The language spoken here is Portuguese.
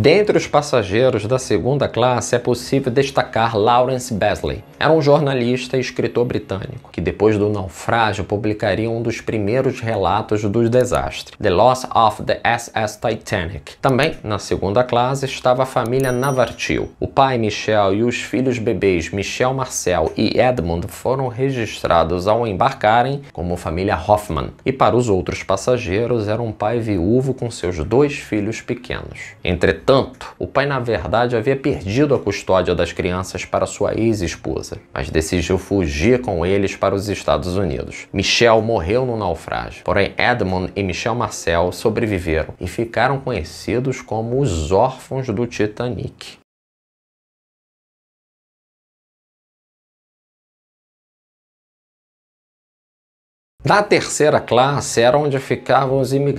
Dentre os passageiros da segunda classe é possível destacar Lawrence Basley. Era um jornalista e escritor britânico que, depois do naufrágio, publicaria um dos primeiros relatos do desastre, The Loss of the SS Titanic. Também, na segunda classe, estava a família Navartil. O pai Michel e os filhos bebês Michel Marcel e Edmund foram registrados ao embarcarem como família Hoffman, e para os outros passageiros era um pai viúvo com seus dois filhos pequenos. Entretanto, Entretanto, o pai, na verdade, havia perdido a custódia das crianças para sua ex-esposa, mas decidiu fugir com eles para os Estados Unidos. Michel morreu no naufrágio, porém Edmond e Michel Marcel sobreviveram e ficaram conhecidos como os órfãos do Titanic. Na terceira classe era onde ficavam os imigrantes